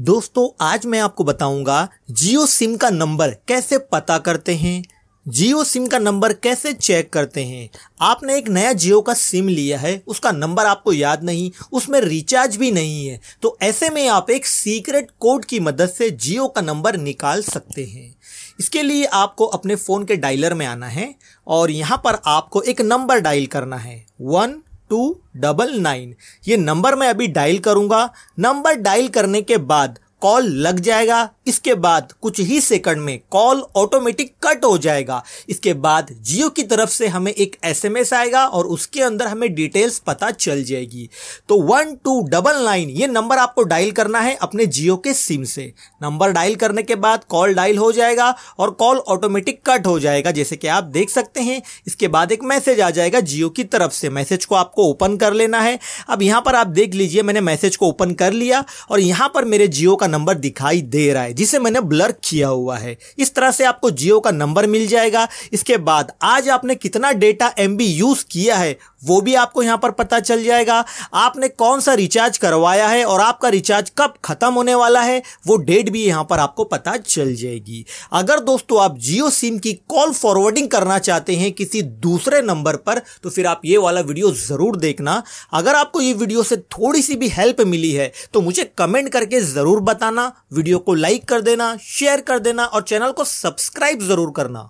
दोस्तों आज मैं आपको बताऊंगा जियो सिम का नंबर कैसे पता करते हैं जियो सिम का नंबर कैसे चेक करते हैं आपने एक नया जियो का सिम लिया है उसका नंबर आपको याद नहीं उसमें रिचार्ज भी नहीं है तो ऐसे में आप एक सीक्रेट कोड की मदद से जियो का नंबर निकाल सकते हैं इसके लिए आपको अपने फ़ोन के डायलर में आना है और यहाँ पर आपको एक नंबर डायल करना है वन टू डबल नाइन ये नंबर मैं अभी डायल करूंगा नंबर डायल करने के बाद कॉल लग जाएगा इसके बाद कुछ ही सेकंड में कॉल ऑटोमेटिक कट हो जाएगा इसके बाद जियो की तरफ से हमें एक एसएमएस आएगा और उसके अंदर हमें डिटेल्स पता चल जाएगी तो वन टू डबल नाइन ये नंबर आपको डायल करना है अपने जियो के सिम से नंबर डायल करने के बाद कॉल डायल हो जाएगा और कॉल ऑटोमेटिक कट हो जाएगा जैसे कि आप देख सकते हैं इसके बाद एक मैसेज आ जाएगा जियो की तरफ से मैसेज को आपको ओपन कर लेना है अब यहां पर आप देख लीजिए मैंने मैसेज को ओपन कर लिया और यहां पर मेरे जियो का नंबर दिखाई दे रहा है जिसे मैंने ब्लर किया हुआ है इस तरह से आपको जियो का नंबर मिल जाएगा इसके बाद आज आपने कितना डेटा एम यूज़ किया है वो भी आपको यहाँ पर पता चल जाएगा आपने कौन सा रिचार्ज करवाया है और आपका रिचार्ज कब खत्म होने वाला है वो डेट भी यहाँ पर आपको पता चल जाएगी अगर दोस्तों आप जियो सिम की कॉल फॉरवर्डिंग करना चाहते हैं किसी दूसरे नंबर पर तो फिर आप ये वाला वीडियो ज़रूर देखना अगर आपको ये वीडियो से थोड़ी सी भी हेल्प मिली है तो मुझे कमेंट करके ज़रूर बताना वीडियो को लाइक कर देना शेयर कर देना और चैनल को सब्सक्राइब जरूर करना